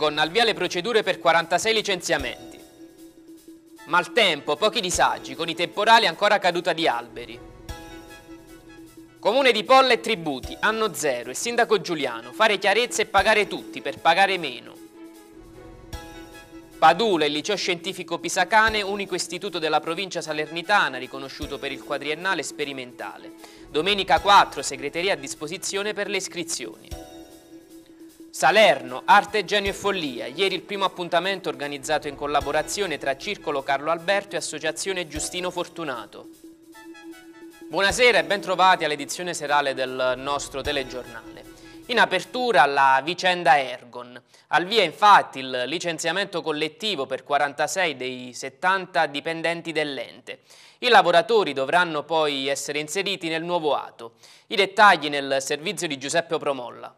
Ergon al via le procedure per 46 licenziamenti. Maltempo, pochi disagi, con i temporali ancora caduta di alberi. Comune di Polla e tributi, anno zero e sindaco Giuliano, fare chiarezza e pagare tutti per pagare meno. Padula, il liceo scientifico Pisacane, unico istituto della provincia salernitana riconosciuto per il quadriennale sperimentale. Domenica 4, segreteria a disposizione per le iscrizioni. Salerno, Arte, Genio e Follia. Ieri il primo appuntamento organizzato in collaborazione tra Circolo Carlo Alberto e Associazione Giustino Fortunato. Buonasera e bentrovati all'edizione serale del nostro telegiornale. In apertura la vicenda Ergon. Al via infatti il licenziamento collettivo per 46 dei 70 dipendenti dell'ente. I lavoratori dovranno poi essere inseriti nel nuovo ato. I dettagli nel servizio di Giuseppe Promolla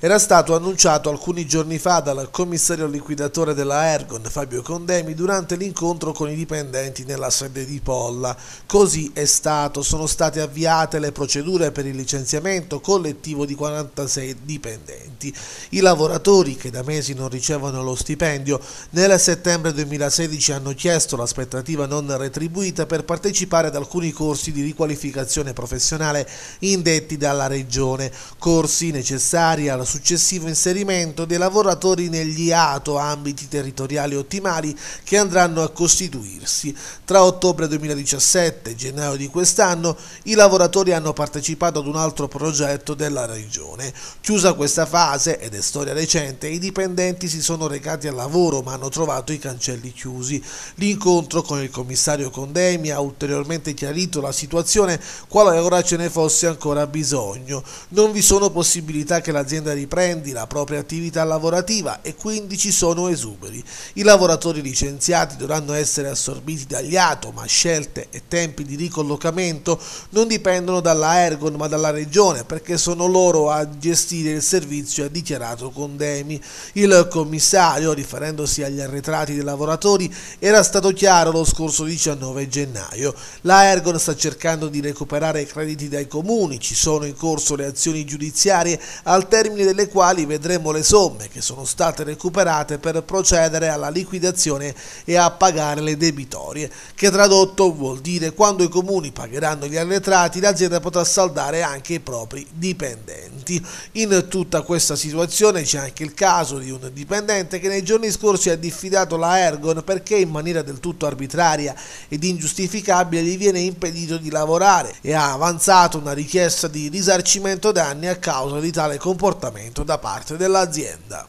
era stato annunciato alcuni giorni fa dal commissario liquidatore della Ergon, Fabio Condemi, durante l'incontro con i dipendenti nella sede di Polla. Così è stato, sono state avviate le procedure per il licenziamento collettivo di 46 dipendenti. I lavoratori, che da mesi non ricevono lo stipendio, nel settembre 2016 hanno chiesto l'aspettativa non retribuita per partecipare ad alcuni corsi di riqualificazione professionale indetti dalla Regione, corsi necessari al successivo inserimento dei lavoratori negli ATO, ambiti territoriali ottimali, che andranno a costituirsi. Tra ottobre 2017 e gennaio di quest'anno i lavoratori hanno partecipato ad un altro progetto della regione. Chiusa questa fase, ed è storia recente, i dipendenti si sono recati al lavoro ma hanno trovato i cancelli chiusi. L'incontro con il commissario Condemi ha ulteriormente chiarito la situazione qualora ce ne fosse ancora bisogno. Non vi sono possibilità che l'azienda riprendi la propria attività lavorativa e quindi ci sono esuberi. I lavoratori licenziati dovranno essere assorbiti dagli ATO, ma scelte e tempi di ricollocamento non dipendono dalla Ergon ma dalla Regione perché sono loro a gestire il servizio, ha dichiarato Condemi. Il commissario, riferendosi agli arretrati dei lavoratori, era stato chiaro lo scorso 19 gennaio. La Ergon sta cercando di recuperare i crediti dai comuni, ci sono in corso le azioni giudiziarie al termine delle quali vedremo le somme che sono state recuperate per procedere alla liquidazione e a pagare le debitorie, che tradotto vuol dire quando i comuni pagheranno gli arretrati l'azienda potrà saldare anche i propri dipendenti. In tutta questa situazione c'è anche il caso di un dipendente che nei giorni scorsi ha diffidato la Ergon perché in maniera del tutto arbitraria ed ingiustificabile gli viene impedito di lavorare e ha avanzato una richiesta di risarcimento danni a causa di tale comportamento pagamento da parte dell'azienda.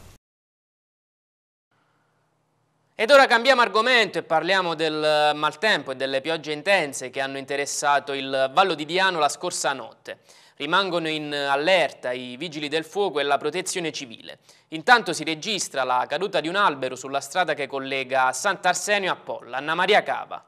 Ed ora cambiamo argomento e parliamo del maltempo e delle piogge intense che hanno interessato il Vallo di Diano la scorsa notte. Rimangono in allerta i vigili del fuoco e la protezione civile. Intanto si registra la caduta di un albero sulla strada che collega Sant'Arsenio a Polla, Anna Maria Cava.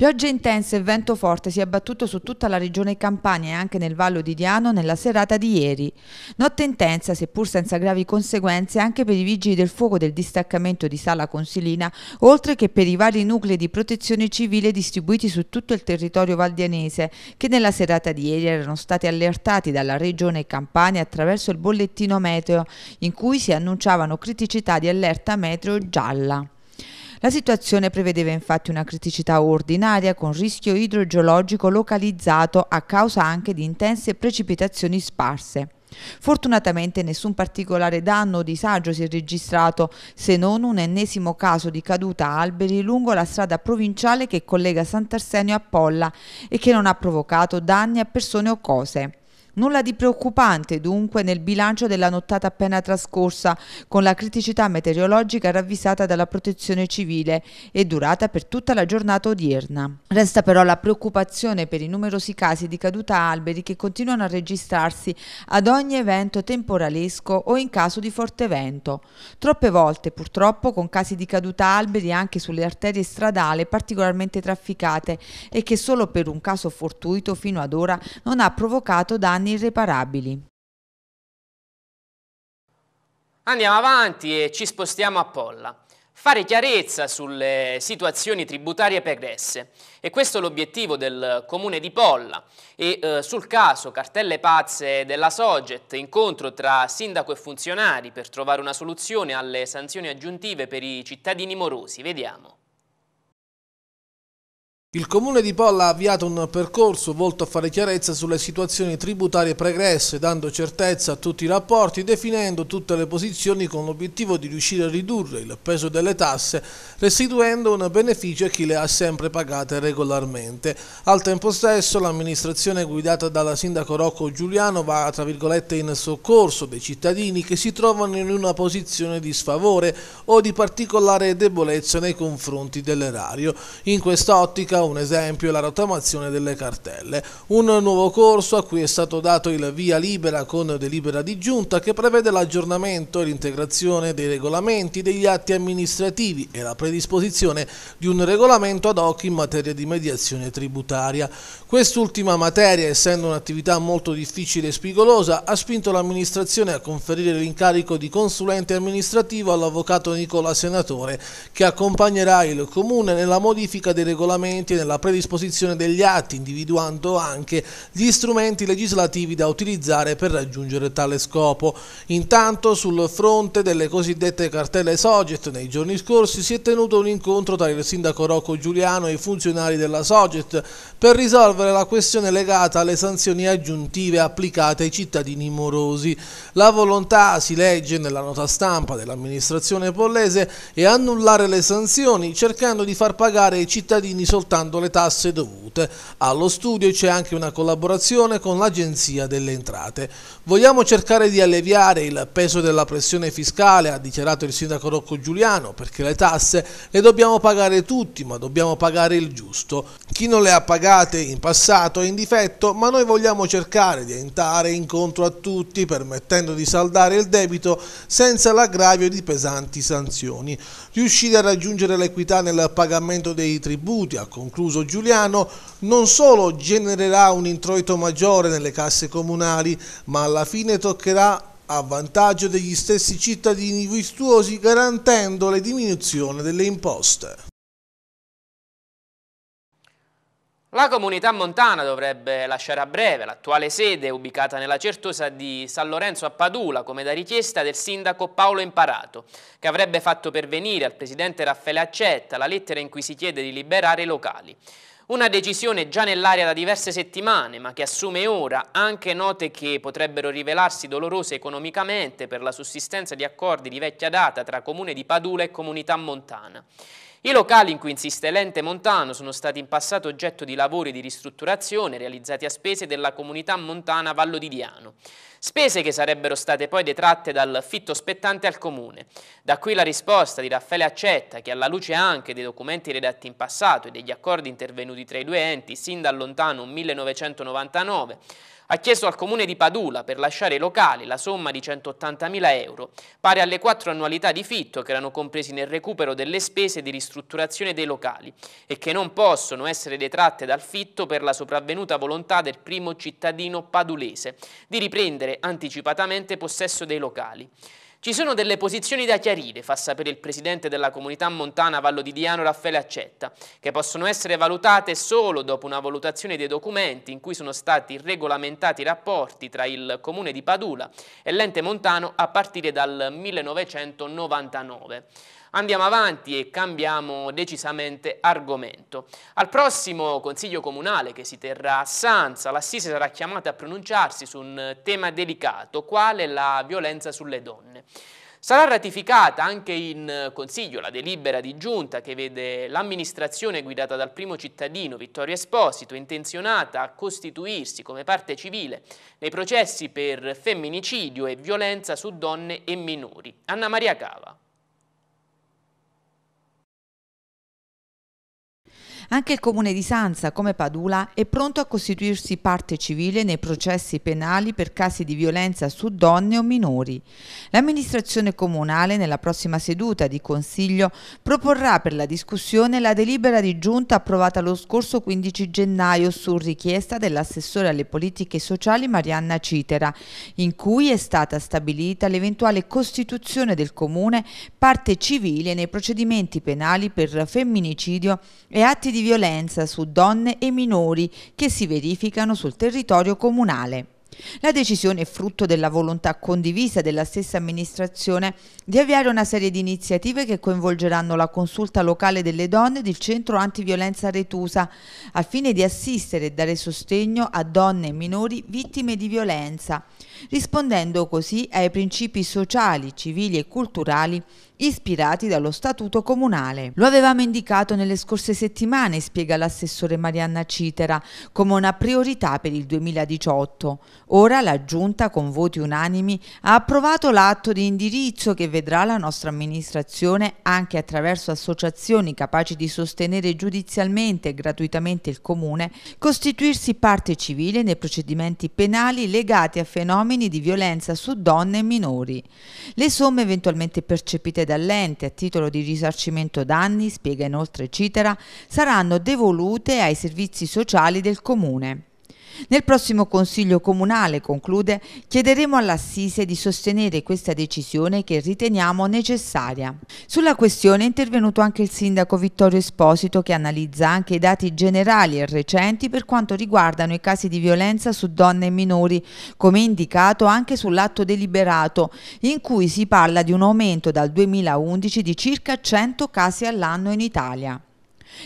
Pioggia intensa e vento forte si è abbattuto su tutta la regione Campania e anche nel Vallo di Diano nella serata di ieri. Notte intensa, seppur senza gravi conseguenze, anche per i vigili del fuoco del distaccamento di Sala Consilina, oltre che per i vari nuclei di protezione civile distribuiti su tutto il territorio valdianese, che nella serata di ieri erano stati allertati dalla regione Campania attraverso il bollettino meteo, in cui si annunciavano criticità di allerta meteo gialla. La situazione prevedeva infatti una criticità ordinaria con rischio idrogeologico localizzato a causa anche di intense precipitazioni sparse. Fortunatamente nessun particolare danno o disagio si è registrato se non un ennesimo caso di caduta a alberi lungo la strada provinciale che collega Sant'Arsenio a Polla e che non ha provocato danni a persone o cose. Nulla di preoccupante dunque nel bilancio della nottata appena trascorsa con la criticità meteorologica ravvisata dalla protezione civile e durata per tutta la giornata odierna. Resta però la preoccupazione per i numerosi casi di caduta alberi che continuano a registrarsi ad ogni evento temporalesco o in caso di forte vento. Troppe volte purtroppo con casi di caduta alberi anche sulle arterie stradali particolarmente trafficate e che solo per un caso fortuito fino ad ora non ha provocato danni danni irreparabili. Andiamo avanti e ci spostiamo a Polla. Fare chiarezza sulle situazioni tributarie pregresse e questo è l'obiettivo del comune di Polla e eh, sul caso cartelle pazze della Soget, incontro tra sindaco e funzionari per trovare una soluzione alle sanzioni aggiuntive per i cittadini morosi. Vediamo. Il comune di Polla ha avviato un percorso volto a fare chiarezza sulle situazioni tributarie pregresse, dando certezza a tutti i rapporti, definendo tutte le posizioni con l'obiettivo di riuscire a ridurre il peso delle tasse, restituendo un beneficio a chi le ha sempre pagate regolarmente. Al tempo stesso l'amministrazione guidata dalla sindaco Rocco Giuliano va tra virgolette in soccorso dei cittadini che si trovano in una posizione di sfavore o di particolare debolezza nei confronti dell'erario. In quest'ottica un esempio è la rottamazione delle cartelle, un nuovo corso a cui è stato dato il via libera con delibera di giunta che prevede l'aggiornamento e l'integrazione dei regolamenti degli atti amministrativi e la predisposizione di un regolamento ad hoc in materia di mediazione tributaria. Quest'ultima materia, essendo un'attività molto difficile e spigolosa, ha spinto l'amministrazione a conferire l'incarico di consulente amministrativo all'avvocato Nicola Senatore che accompagnerà il Comune nella modifica dei regolamenti contiene la predisposizione degli atti, individuando anche gli strumenti legislativi da utilizzare per raggiungere tale scopo. Intanto, sul fronte delle cosiddette cartelle Soget, nei giorni scorsi si è tenuto un incontro tra il sindaco Rocco Giuliano e i funzionari della Soget per risolvere la questione legata alle sanzioni aggiuntive applicate ai cittadini morosi. La volontà, si legge nella nota stampa dell'amministrazione pollese, è annullare le sanzioni cercando di far pagare ai cittadini soltanto pagando le tasse dovute. Allo studio c'è anche una collaborazione con l'Agenzia delle Entrate. Vogliamo cercare di alleviare il peso della pressione fiscale, ha dichiarato il sindaco Rocco Giuliano, perché le tasse le dobbiamo pagare tutti, ma dobbiamo pagare il giusto. Chi non le ha pagate in passato è in difetto, ma noi vogliamo cercare di entrare incontro a tutti, permettendo di saldare il debito senza l'aggravio di pesanti sanzioni. Riuscire a raggiungere l'equità nel pagamento dei tributi, a concludere concluso Giuliano, non solo genererà un introito maggiore nelle casse comunali, ma alla fine toccherà a vantaggio degli stessi cittadini virtuosi garantendo la diminuzione delle imposte. La comunità montana dovrebbe lasciare a breve l'attuale sede ubicata nella Certosa di San Lorenzo a Padula come da richiesta del sindaco Paolo Imparato che avrebbe fatto pervenire al presidente Raffaele Accetta la lettera in cui si chiede di liberare i locali. Una decisione già nell'aria da diverse settimane, ma che assume ora anche note che potrebbero rivelarsi dolorose economicamente per la sussistenza di accordi di vecchia data tra Comune di Padula e Comunità Montana. I locali in cui insiste l'ente montano sono stati in passato oggetto di lavori di ristrutturazione realizzati a spese della comunità montana Vallo di Diano. Spese che sarebbero state poi detratte dal fitto spettante al comune. Da qui la risposta di Raffaele Accetta che alla luce anche dei documenti redatti in passato e degli accordi intervenuti tra i due enti sin dal lontano 1999 ha chiesto al comune di Padula per lasciare locale la somma di 180.000 euro, pari alle quattro annualità di fitto che erano compresi nel recupero delle spese di ristrutturazione dei locali e che non possono essere detratte dal fitto per la sopravvenuta volontà del primo cittadino padulese di riprendere anticipatamente possesso dei locali. Ci sono delle posizioni da chiarire, fa sapere il presidente della comunità montana Vallo di Diano Raffaele Accetta, che possono essere valutate solo dopo una valutazione dei documenti in cui sono stati regolamentati i rapporti tra il comune di Padula e l'ente montano a partire dal 1999. Andiamo avanti e cambiamo decisamente argomento. Al prossimo Consiglio Comunale che si terrà a Sanza, l'Assise sarà chiamata a pronunciarsi su un tema delicato, quale la violenza sulle donne. Sarà ratificata anche in Consiglio la delibera di giunta che vede l'amministrazione guidata dal primo cittadino Vittorio Esposito intenzionata a costituirsi come parte civile nei processi per femminicidio e violenza su donne e minori. Anna Maria Cava. Anche il comune di Sanza, come Padula, è pronto a costituirsi parte civile nei processi penali per casi di violenza su donne o minori. L'amministrazione comunale nella prossima seduta di Consiglio proporrà per la discussione la delibera di giunta approvata lo scorso 15 gennaio su richiesta dell'assessore alle politiche sociali Marianna Citera, in cui è stata stabilita l'eventuale costituzione del comune parte civile nei procedimenti penali per femminicidio e atti di di violenza su donne e minori che si verificano sul territorio comunale. La decisione è frutto della volontà condivisa della stessa amministrazione di avviare una serie di iniziative che coinvolgeranno la consulta locale delle donne del Centro Antiviolenza Retusa, al fine di assistere e dare sostegno a donne e minori vittime di violenza, rispondendo così ai principi sociali, civili e culturali ispirati dallo Statuto Comunale. Lo avevamo indicato nelle scorse settimane, spiega l'assessore Marianna Citera, come una priorità per il 2018. Ora la Giunta, con voti unanimi, ha approvato l'atto di indirizzo che vedrà la nostra amministrazione, anche attraverso associazioni capaci di sostenere giudizialmente e gratuitamente il Comune, costituirsi parte civile nei procedimenti penali legati a fenomeni fenomeni di violenza su donne e minori. Le somme eventualmente percepite dall'ente a titolo di risarcimento danni, spiega inoltre Citera, saranno devolute ai servizi sociali del Comune. Nel prossimo Consiglio Comunale, conclude, chiederemo all'Assise di sostenere questa decisione che riteniamo necessaria. Sulla questione è intervenuto anche il Sindaco Vittorio Esposito che analizza anche i dati generali e recenti per quanto riguardano i casi di violenza su donne e minori, come indicato anche sull'atto deliberato, in cui si parla di un aumento dal 2011 di circa 100 casi all'anno in Italia.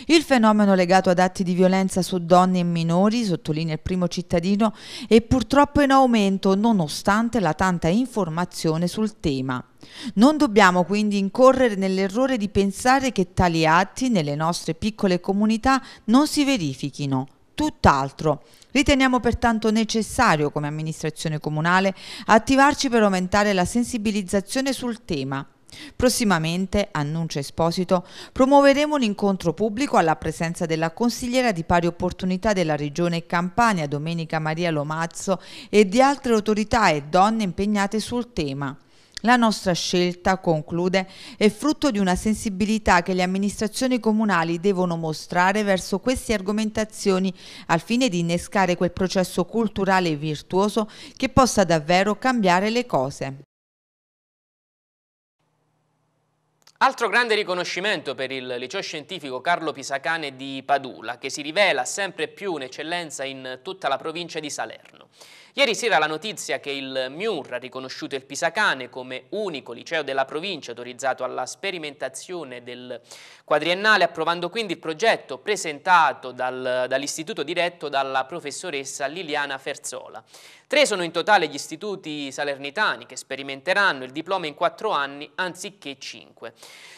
Il fenomeno legato ad atti di violenza su donne e minori, sottolinea il primo cittadino, è purtroppo in aumento nonostante la tanta informazione sul tema. Non dobbiamo quindi incorrere nell'errore di pensare che tali atti nelle nostre piccole comunità non si verifichino. Tutt'altro. Riteniamo pertanto necessario come amministrazione comunale attivarci per aumentare la sensibilizzazione sul tema Prossimamente, annuncia Esposito, promuoveremo un incontro pubblico alla presenza della consigliera di pari opportunità della Regione Campania, Domenica Maria Lomazzo, e di altre autorità e donne impegnate sul tema. La nostra scelta, conclude, è frutto di una sensibilità che le amministrazioni comunali devono mostrare verso queste argomentazioni al fine di innescare quel processo culturale e virtuoso che possa davvero cambiare le cose. Altro grande riconoscimento per il liceo scientifico Carlo Pisacane di Padula, che si rivela sempre più un'eccellenza in tutta la provincia di Salerno. Ieri sera la notizia che il MIUR ha riconosciuto il Pisacane come unico liceo della provincia autorizzato alla sperimentazione del quadriennale, approvando quindi il progetto presentato dal, dall'istituto diretto dalla professoressa Liliana Ferzola. Tre sono in totale gli istituti salernitani che sperimenteranno il diploma in quattro anni anziché cinque.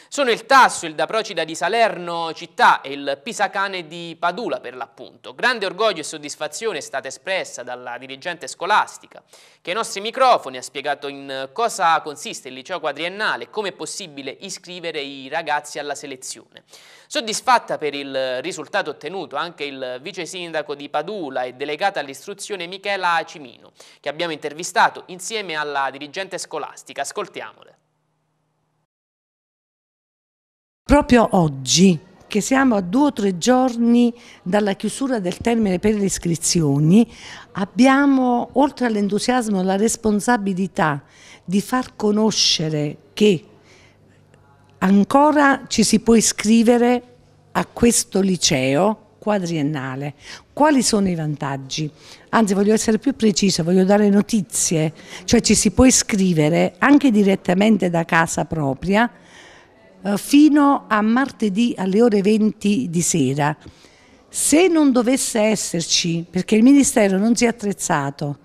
Sono il Tasso, il Daprocida di Salerno città e il Pisacane di Padula per l'appunto. Grande orgoglio e soddisfazione è stata espressa dalla dirigente scolastica che ai nostri microfoni ha spiegato in cosa consiste il liceo quadriennale e come è possibile iscrivere i ragazzi alla selezione. Soddisfatta per il risultato ottenuto anche il vice sindaco di Padula e delegata all'istruzione Michela Cimino che abbiamo intervistato insieme alla dirigente scolastica. Ascoltiamole. proprio oggi che siamo a due o tre giorni dalla chiusura del termine per le iscrizioni, abbiamo oltre all'entusiasmo la responsabilità di far conoscere che ancora ci si può iscrivere a questo liceo quadriennale. Quali sono i vantaggi? Anzi, voglio essere più preciso, voglio dare notizie, cioè ci si può iscrivere anche direttamente da casa propria, eh, fino a martedì alle ore 20 di sera. Se non dovesse esserci, perché il Ministero non si è attrezzato,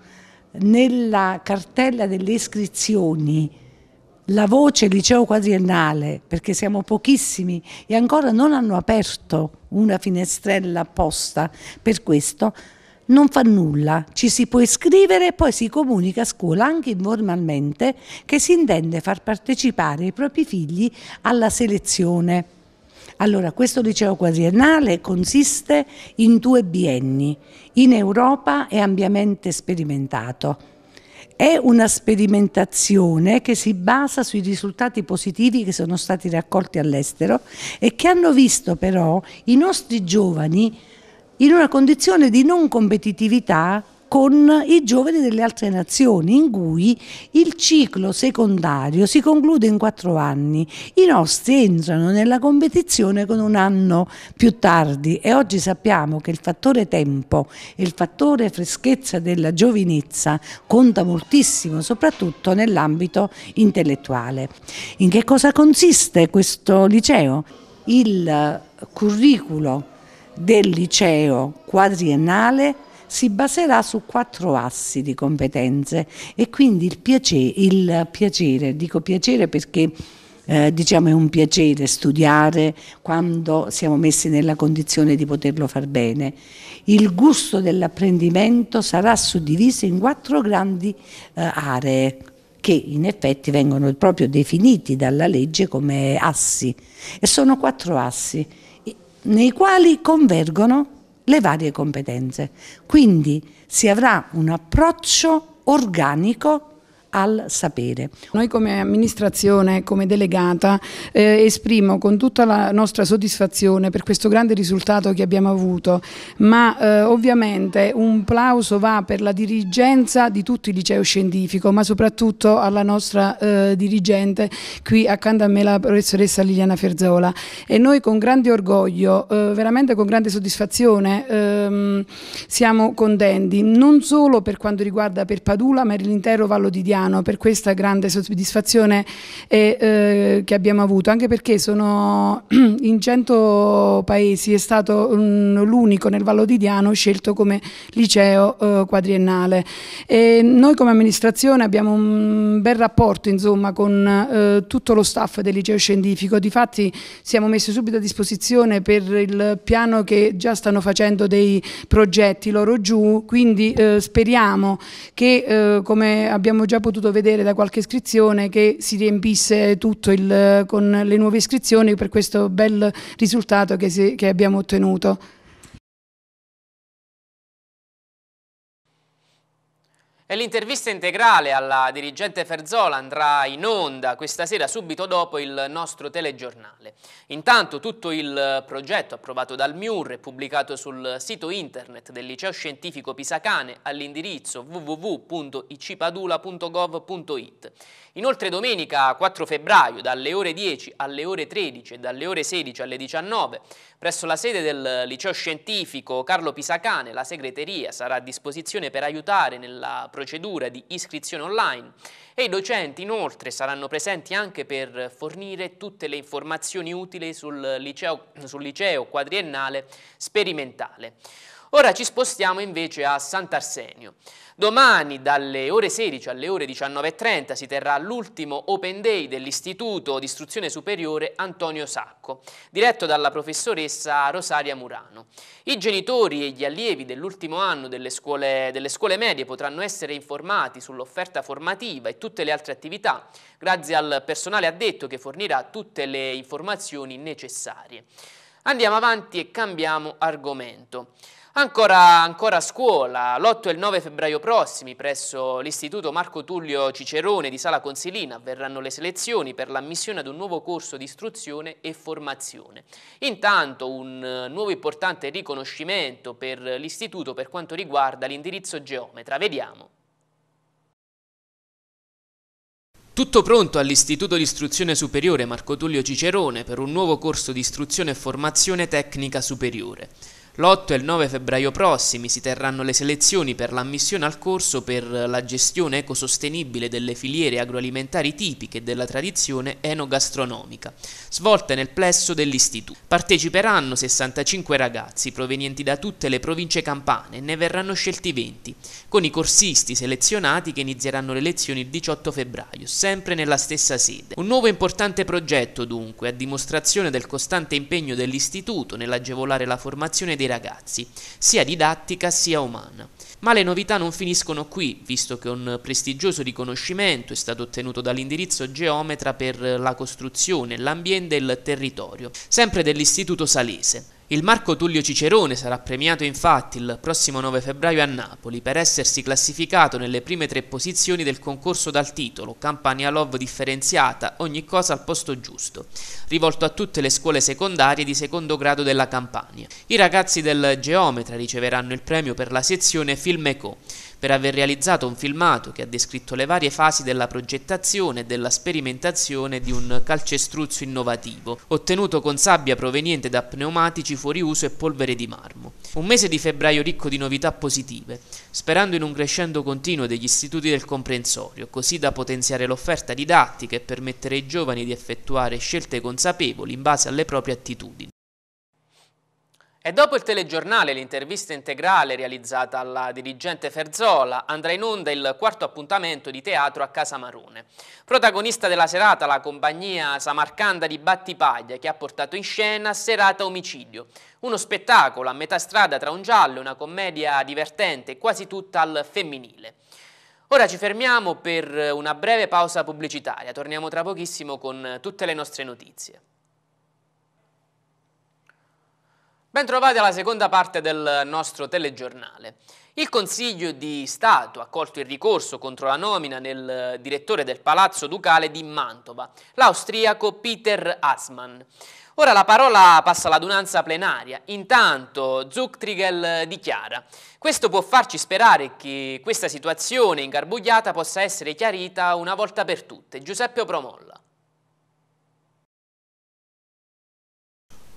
nella cartella delle iscrizioni la voce liceo quadriennale, perché siamo pochissimi e ancora non hanno aperto una finestrella apposta per questo, non fa nulla, ci si può iscrivere e poi si comunica a scuola anche informalmente che si intende far partecipare i propri figli alla selezione. Allora, questo liceo quadriennale consiste in due bienni, in Europa è ampiamente sperimentato. È una sperimentazione che si basa sui risultati positivi che sono stati raccolti all'estero e che hanno visto però i nostri giovani in una condizione di non competitività con i giovani delle altre nazioni in cui il ciclo secondario si conclude in quattro anni. I nostri entrano nella competizione con un anno più tardi e oggi sappiamo che il fattore tempo e il fattore freschezza della giovinezza conta moltissimo, soprattutto nell'ambito intellettuale. In che cosa consiste questo liceo? Il curriculum del liceo quadriennale si baserà su quattro assi di competenze e quindi il piacere, il piacere dico piacere perché eh, diciamo è un piacere studiare quando siamo messi nella condizione di poterlo far bene. Il gusto dell'apprendimento sarà suddiviso in quattro grandi eh, aree che in effetti vengono proprio definiti dalla legge come assi e sono quattro assi nei quali convergono le varie competenze. Quindi si avrà un approccio organico al sapere. Noi come amministrazione, come delegata, eh, esprimo con tutta la nostra soddisfazione per questo grande risultato che abbiamo avuto, ma eh, ovviamente un plauso va per la dirigenza di tutto il liceo scientifico, ma soprattutto alla nostra eh, dirigente qui accanto a me, la professoressa Liliana Ferzola. E noi con grande orgoglio, eh, veramente con grande soddisfazione, ehm, siamo contenti, non solo per quanto riguarda per Padula, ma l'intero Vallo di Diana Milano per questa grande soddisfazione e, eh, che abbiamo avuto, anche perché sono in 100 paesi è stato l'unico nel Vallo di Diano scelto come liceo eh, quadriennale. E noi come amministrazione abbiamo un bel rapporto insomma, con eh, tutto lo staff del liceo scientifico, difatti siamo messi subito a disposizione per il piano che già stanno facendo dei progetti loro giù, quindi eh, speriamo che eh, come abbiamo già potuto potuto vedere da qualche iscrizione che si riempisse tutto il, con le nuove iscrizioni per questo bel risultato che, si, che abbiamo ottenuto. l'intervista integrale alla dirigente Ferzola andrà in onda questa sera subito dopo il nostro telegiornale. Intanto tutto il progetto approvato dal MIUR è pubblicato sul sito internet del liceo scientifico Pisacane all'indirizzo www.icpadula.gov.it. Inoltre domenica 4 febbraio dalle ore 10 alle ore 13 e dalle ore 16 alle 19 presso la sede del liceo scientifico Carlo Pisacane la segreteria sarà a disposizione per aiutare nella procedura di iscrizione online e i docenti inoltre saranno presenti anche per fornire tutte le informazioni utili sul liceo, sul liceo quadriennale sperimentale. Ora ci spostiamo invece a Sant'Arsenio. Domani dalle ore 16 alle ore 19.30 si terrà l'ultimo Open Day dell'Istituto di Istruzione Superiore Antonio Sacco, diretto dalla professoressa Rosaria Murano. I genitori e gli allievi dell'ultimo anno delle scuole, delle scuole medie potranno essere informati sull'offerta formativa e tutte le altre attività, grazie al personale addetto che fornirà tutte le informazioni necessarie. Andiamo avanti e cambiamo argomento. Ancora, ancora, a scuola, l'8 e il 9 febbraio prossimi presso l'Istituto Marco Tullio Cicerone di Sala Consilina avverranno le selezioni per l'ammissione ad un nuovo corso di istruzione e formazione. Intanto un eh, nuovo importante riconoscimento per l'Istituto per quanto riguarda l'indirizzo geometra. Vediamo. Tutto pronto all'Istituto di Istruzione Superiore Marco Tullio Cicerone per un nuovo corso di istruzione e formazione tecnica superiore. L'8 e il 9 febbraio prossimi si terranno le selezioni per l'ammissione al corso per la gestione ecosostenibile delle filiere agroalimentari tipiche della tradizione enogastronomica, svolte nel plesso dell'istituto. Parteciperanno 65 ragazzi provenienti da tutte le province campane e ne verranno scelti 20, con i corsisti selezionati che inizieranno le lezioni il 18 febbraio, sempre nella stessa sede. Un nuovo importante progetto dunque, a dimostrazione del costante impegno dell'istituto nell'agevolare la formazione dei dei ragazzi, sia didattica sia umana. Ma le novità non finiscono qui, visto che un prestigioso riconoscimento è stato ottenuto dall'indirizzo geometra per la costruzione, l'ambiente e il territorio, sempre dell'Istituto Salese. Il Marco Tullio Cicerone sarà premiato infatti il prossimo 9 febbraio a Napoli per essersi classificato nelle prime tre posizioni del concorso dal titolo Campania Love differenziata, ogni cosa al posto giusto, rivolto a tutte le scuole secondarie di secondo grado della Campania. I ragazzi del Geometra riceveranno il premio per la sezione Film e Co per aver realizzato un filmato che ha descritto le varie fasi della progettazione e della sperimentazione di un calcestruzzo innovativo, ottenuto con sabbia proveniente da pneumatici fuori uso e polvere di marmo. Un mese di febbraio ricco di novità positive, sperando in un crescendo continuo degli istituti del comprensorio, così da potenziare l'offerta didattica e permettere ai giovani di effettuare scelte consapevoli in base alle proprie attitudini. E dopo il telegiornale, e l'intervista integrale realizzata alla dirigente Ferzola, andrà in onda il quarto appuntamento di teatro a Casa Marone. Protagonista della serata la compagnia Samarcanda di Battipaglia che ha portato in scena Serata Omicidio, uno spettacolo a metà strada tra un giallo e una commedia divertente quasi tutta al femminile. Ora ci fermiamo per una breve pausa pubblicitaria, torniamo tra pochissimo con tutte le nostre notizie. Bentrovati alla seconda parte del nostro telegiornale. Il Consiglio di Stato ha colto il ricorso contro la nomina del direttore del Palazzo Ducale di Mantova, l'austriaco Peter Asman. Ora la parola passa all'adunanza plenaria. Intanto Zucktrigel dichiara «Questo può farci sperare che questa situazione ingarbugliata possa essere chiarita una volta per tutte». Giuseppe Promolla.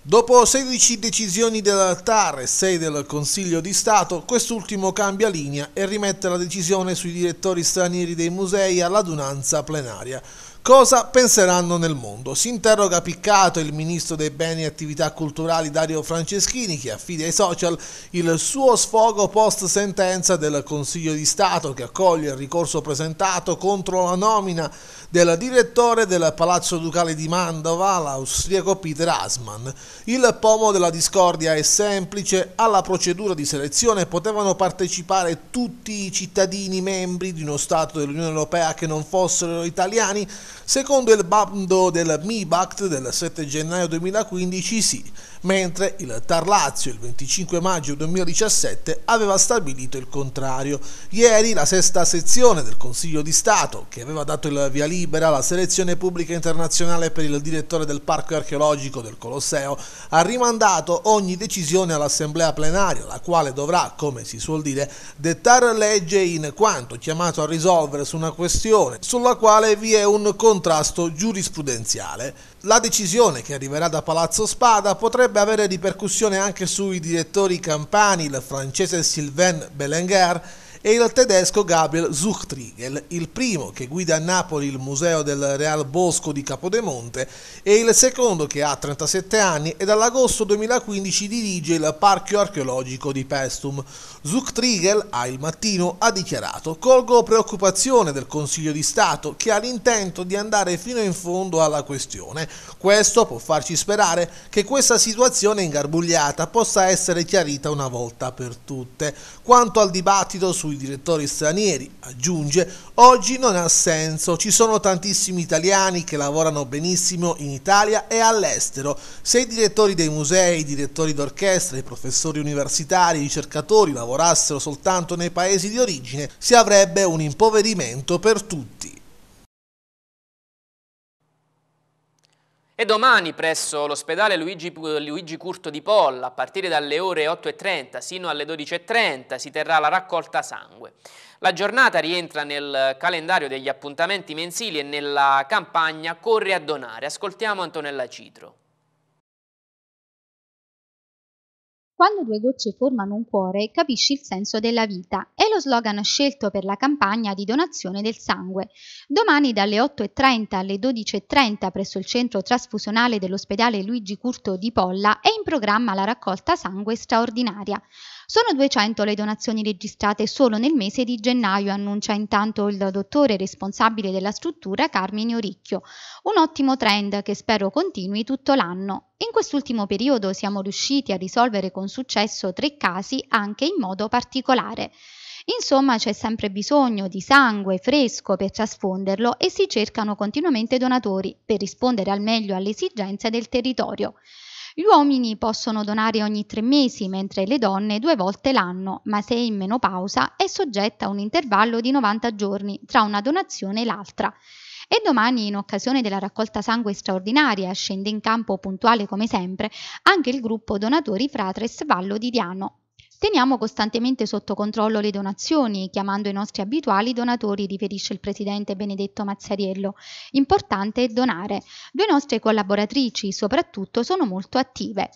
Dopo 16 decisioni del TAR e 6 del Consiglio di Stato, quest'ultimo cambia linea e rimette la decisione sui direttori stranieri dei musei all'adunanza plenaria. Cosa penseranno nel mondo? Si interroga piccato il ministro dei beni e attività culturali Dario Franceschini che affida ai social il suo sfogo post sentenza del Consiglio di Stato che accoglie il ricorso presentato contro la nomina del direttore del Palazzo Ducale di Mandova, l'austriaco Peter Asman. Il pomo della discordia è semplice, alla procedura di selezione potevano partecipare tutti i cittadini membri di uno Stato dell'Unione Europea che non fossero italiani Secondo il bando del MIBACT del 7 gennaio 2015 sì, mentre il Tarlazio il 25 maggio 2017 aveva stabilito il contrario. Ieri la sesta sezione del Consiglio di Stato, che aveva dato il via libera alla selezione pubblica internazionale per il direttore del Parco archeologico del Colosseo, ha rimandato ogni decisione all'Assemblea plenaria, la quale dovrà, come si suol dire, dettare legge in quanto chiamato a risolvere su una questione sulla quale vi è un contrasto giurisprudenziale. La decisione che arriverà da Palazzo Spada potrebbe avere ripercussione anche sui direttori campani, il francese Sylvain Belenguer e il tedesco Gabriel Zuchtriegel, il primo che guida a Napoli il museo del Real Bosco di Capodemonte e il secondo che ha 37 anni e dall'agosto 2015 dirige il parchio archeologico di Pestum. Zuchtriegel a Il Mattino ha dichiarato «Colgo preoccupazione del Consiglio di Stato che ha l'intento di andare fino in fondo alla questione. Questo può farci sperare che questa situazione ingarbugliata possa essere chiarita una volta per tutte. Quanto al dibattito sui i direttori stranieri, aggiunge, oggi non ha senso, ci sono tantissimi italiani che lavorano benissimo in Italia e all'estero. Se i direttori dei musei, i direttori d'orchestra, i professori universitari, i ricercatori lavorassero soltanto nei paesi di origine, si avrebbe un impoverimento per tutti. E domani presso l'ospedale Luigi, Luigi, Curto di Polla, a partire dalle ore 8.30 sino alle 12.30, si terrà la raccolta sangue. La giornata rientra nel calendario degli appuntamenti mensili e nella campagna Corre a donare. Ascoltiamo Antonella Citro. Quando due gocce formano un cuore, capisci il senso della vita. È lo slogan scelto per la campagna di donazione del sangue. Domani dalle 8.30 alle 12.30 presso il centro trasfusionale dell'ospedale Luigi Curto di Polla è in programma la raccolta sangue straordinaria. Sono 200 le donazioni registrate solo nel mese di gennaio, annuncia intanto il dottore responsabile della struttura Carmine Oricchio, un ottimo trend che spero continui tutto l'anno. In quest'ultimo periodo siamo riusciti a risolvere con successo tre casi anche in modo particolare. Insomma, c'è sempre bisogno di sangue fresco per trasfonderlo e si cercano continuamente donatori per rispondere al meglio alle esigenze del territorio. Gli uomini possono donare ogni tre mesi, mentre le donne due volte l'anno, ma se in menopausa è soggetta a un intervallo di 90 giorni tra una donazione e l'altra. E domani, in occasione della raccolta sangue straordinaria, scende in campo puntuale come sempre anche il gruppo donatori Fratres Vallo di Diano. Teniamo costantemente sotto controllo le donazioni, chiamando i nostri abituali donatori, riferisce il presidente Benedetto Mazzariello. Importante è donare. Due nostre collaboratrici, soprattutto, sono molto attive.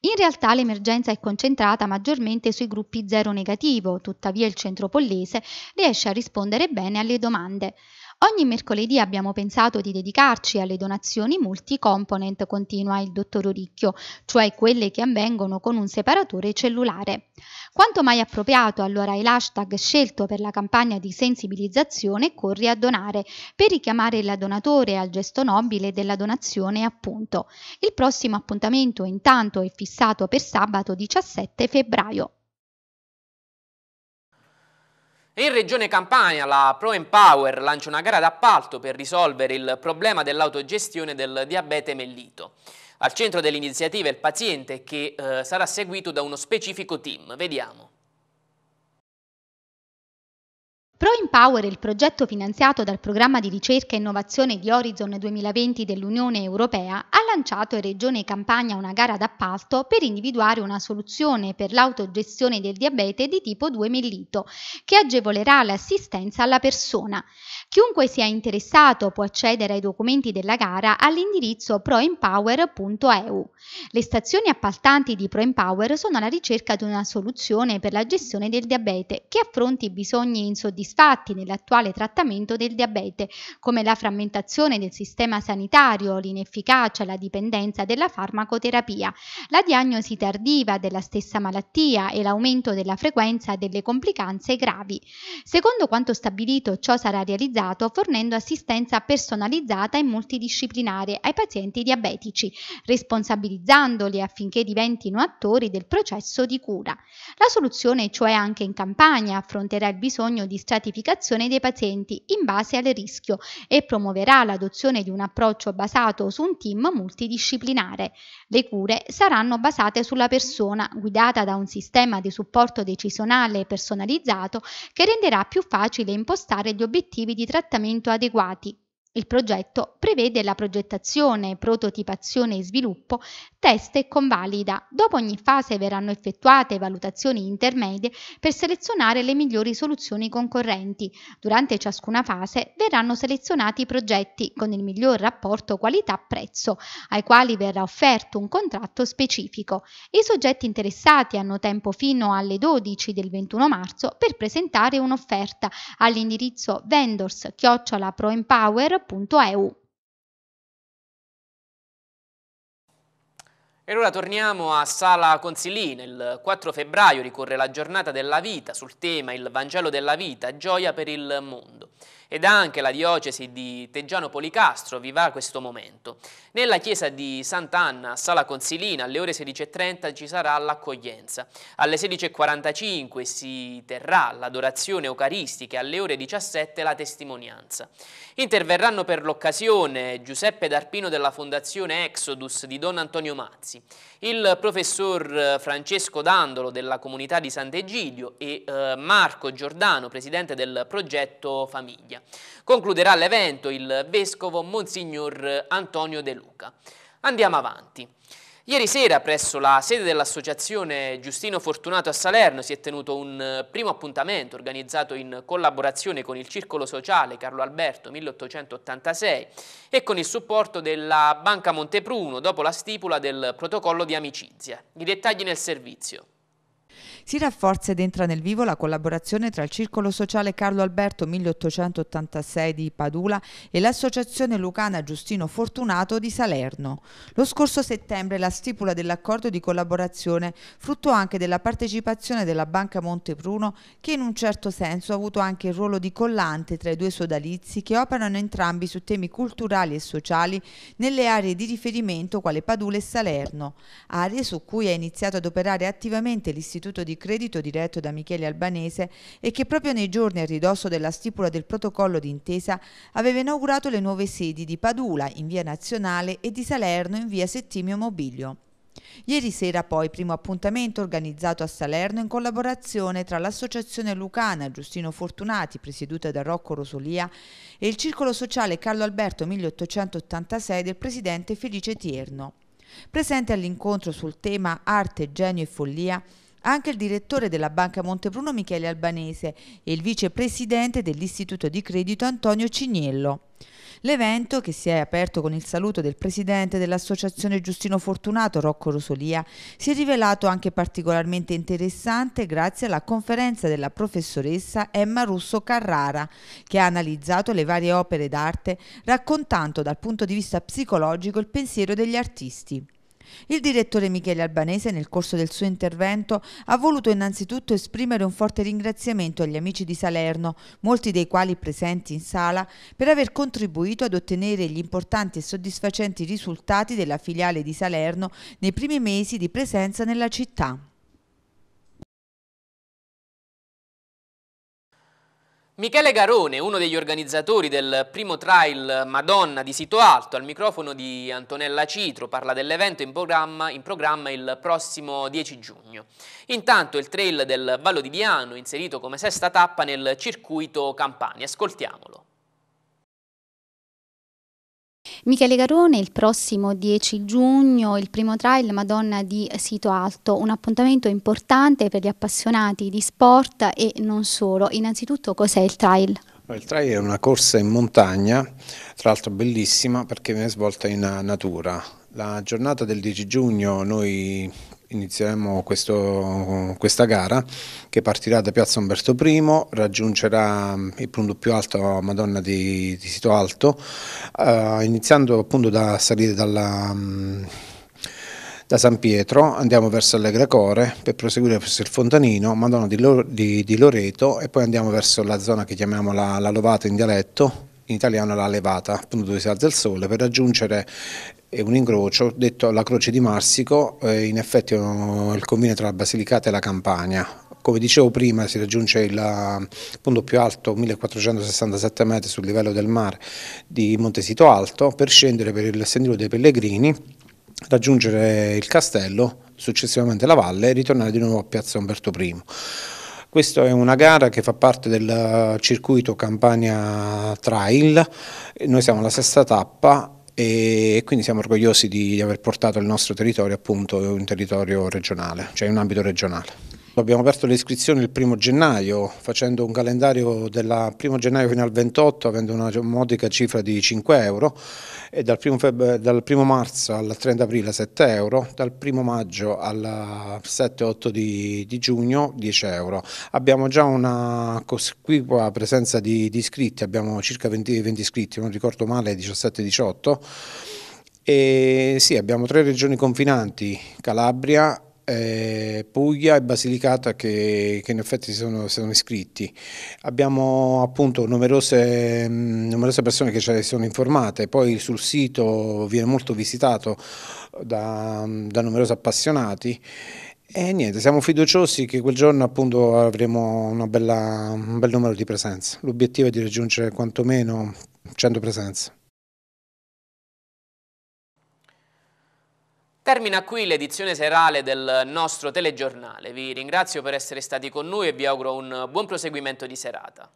In realtà l'emergenza è concentrata maggiormente sui gruppi zero negativo, tuttavia il centro pollese riesce a rispondere bene alle domande. Ogni mercoledì abbiamo pensato di dedicarci alle donazioni multi-component, continua il dottor Oricchio, cioè quelle che avvengono con un separatore cellulare. Quanto mai appropriato allora è l'hashtag scelto per la campagna di sensibilizzazione Corri a donare, per richiamare il donatore al gesto nobile della donazione appunto. Il prossimo appuntamento intanto è fissato per sabato 17 febbraio. In Regione Campania la Pro Empower lancia una gara d'appalto per risolvere il problema dell'autogestione del diabete mellito. Al centro dell'iniziativa è il paziente che eh, sarà seguito da uno specifico team. Vediamo. ProEmpower il progetto finanziato dal programma di ricerca e innovazione di Horizon 2020 dell'Unione Europea, ha lanciato in Regione Campania una gara d'appalto per individuare una soluzione per l'autogestione del diabete di tipo 2 mellito, che agevolerà l'assistenza alla persona. Chiunque sia interessato può accedere ai documenti della gara all'indirizzo proempower.eu. Le stazioni appaltanti di ProEmpower sono alla ricerca di una soluzione per la gestione del diabete che affronti i bisogni insoddisfatti nell'attuale trattamento del diabete, come la frammentazione del sistema sanitario, l'inefficacia e la dipendenza della farmacoterapia, la diagnosi tardiva della stessa malattia e l'aumento della frequenza delle complicanze gravi. Secondo quanto stabilito, ciò sarà realizzato realizzato fornendo assistenza personalizzata e multidisciplinare ai pazienti diabetici, responsabilizzandoli affinché diventino attori del processo di cura. La soluzione, cioè anche in campagna, affronterà il bisogno di stratificazione dei pazienti in base al rischio e promuoverà l'adozione di un approccio basato su un team multidisciplinare. Le cure saranno basate sulla persona, guidata da un sistema di supporto decisionale personalizzato che renderà più facile impostare gli obiettivi di trattamento adeguati il progetto prevede la progettazione, prototipazione e sviluppo, test e convalida. Dopo ogni fase verranno effettuate valutazioni intermedie per selezionare le migliori soluzioni concorrenti. Durante ciascuna fase verranno selezionati i progetti con il miglior rapporto qualità-prezzo, ai quali verrà offerto un contratto specifico. I soggetti interessati hanno tempo fino alle 12 del 21 marzo per presentare un'offerta all'indirizzo vendors-proempower.com Twitter.eu. E ora torniamo a Sala Consilina. Il 4 febbraio ricorre la giornata della vita sul tema Il Vangelo della vita, gioia per il mondo ed anche la diocesi di Teggiano Policastro vivrà questo momento. Nella chiesa di Sant'Anna, sala consilina, alle ore 16.30 ci sarà l'accoglienza. Alle 16.45 si terrà l'adorazione eucaristica, e alle ore 17 la testimonianza. Interverranno per l'occasione Giuseppe D'Arpino della Fondazione Exodus di Don Antonio Mazzi, il professor eh, Francesco Dandolo della comunità di Sant'Egidio e eh, Marco Giordano, presidente del progetto Famiglia. Venezia. Concluderà l'evento il vescovo Monsignor Antonio De Luca. Andiamo avanti. Ieri sera presso la sede dell'associazione Giustino Fortunato a Salerno si è tenuto un primo appuntamento organizzato in collaborazione con il Circolo Sociale Carlo Alberto 1886 e con il supporto della Banca Montepruno dopo la stipula del protocollo di amicizia. I dettagli nel servizio. Si rafforza ed entra nel vivo la collaborazione tra il Circolo Sociale Carlo Alberto 1886 di Padula e l'Associazione Lucana Giustino Fortunato di Salerno. Lo scorso settembre la stipula dell'accordo di collaborazione frutto anche della partecipazione della Banca Montepruno che in un certo senso ha avuto anche il ruolo di collante tra i due sodalizi che operano entrambi su temi culturali e sociali nelle aree di riferimento quale Padula e Salerno, aree su cui ha iniziato ad operare attivamente l'Istituto di credito diretto da Michele Albanese e che proprio nei giorni a ridosso della stipula del protocollo d'intesa aveva inaugurato le nuove sedi di Padula in via Nazionale e di Salerno in via Settimio Mobilio. Ieri sera poi primo appuntamento organizzato a Salerno in collaborazione tra l'Associazione Lucana Giustino Fortunati, presieduta da Rocco Rosolia, e il Circolo Sociale Carlo Alberto 1886 del presidente Felice Tierno. Presente all'incontro sul tema Arte, Genio e Follia, anche il direttore della Banca Montebruno Michele Albanese e il vicepresidente dell'Istituto di Credito Antonio Cignello. L'evento, che si è aperto con il saluto del presidente dell'Associazione Giustino Fortunato, Rocco Rosolia, si è rivelato anche particolarmente interessante grazie alla conferenza della professoressa Emma Russo Carrara, che ha analizzato le varie opere d'arte raccontando dal punto di vista psicologico il pensiero degli artisti. Il direttore Michele Albanese nel corso del suo intervento ha voluto innanzitutto esprimere un forte ringraziamento agli amici di Salerno, molti dei quali presenti in sala, per aver contribuito ad ottenere gli importanti e soddisfacenti risultati della filiale di Salerno nei primi mesi di presenza nella città. Michele Garone, uno degli organizzatori del primo trial Madonna di Sito Alto, al microfono di Antonella Citro, parla dell'evento in, in programma, il prossimo 10 giugno. Intanto il trail del Vallo di Viano, inserito come sesta tappa nel circuito Campania. Ascoltiamolo. Michele Garone il prossimo 10 giugno il primo trial Madonna di Sito Alto, un appuntamento importante per gli appassionati di sport e non solo. Innanzitutto cos'è il trail? Il trail è una corsa in montagna, tra l'altro bellissima perché viene svolta in natura. La giornata del 10 giugno noi inizieremo questo, questa gara che partirà da Piazza Umberto I, raggiungerà mm, il punto più alto Madonna di, di Sito Alto, eh, iniziando appunto da salire dalla, mm, da San Pietro, andiamo verso Allegre Core per proseguire verso il Fontanino, Madonna di, di, di, Loreto e poi andiamo verso la zona che chiamiamo la, la Lovata in dialetto, in italiano la levata, appunto dove si alza il sole, per raggiungere eh, un incrocio detto la Croce di Marsico, eh, in effetti è il confine tra la Basilicata e la Campania. Come dicevo prima si raggiunge il punto più alto, 1467 metri sul livello del mare di Montesito Alto, per scendere per il sentiero dei pellegrini, raggiungere il castello, successivamente la valle e ritornare di nuovo a Piazza Umberto I. Questa è una gara che fa parte del circuito Campania Trail, noi siamo alla sesta tappa e quindi siamo orgogliosi di aver portato il nostro territorio appunto in territorio regionale, cioè in ambito regionale. Abbiamo aperto le iscrizioni il primo gennaio, facendo un calendario dal primo gennaio fino al 28, avendo una modica cifra di 5 euro, e dal primo, dal primo marzo al 30 aprile 7 euro, dal primo maggio al 7-8 di, di, giugno 10 euro. Abbiamo già una cosquiva presenza di, di iscritti, abbiamo circa 20, 20 iscritti, non ricordo male 17-18. E sì, abbiamo tre regioni confinanti, Calabria, eh, Puglia e Basilicata che, che in effetti si sono, sono, iscritti. Abbiamo appunto numerose, mh, mm, numerose persone che ci sono informate, poi sul sito viene molto visitato da, da numerosi appassionati e niente, siamo fiduciosi che quel giorno appunto avremo bella, un bel numero di presenze. L'obiettivo è di raggiungere quantomeno 100 presenze. Termina qui l'edizione serale del nostro telegiornale. Vi ringrazio per essere stati con noi e vi auguro un buon proseguimento di serata.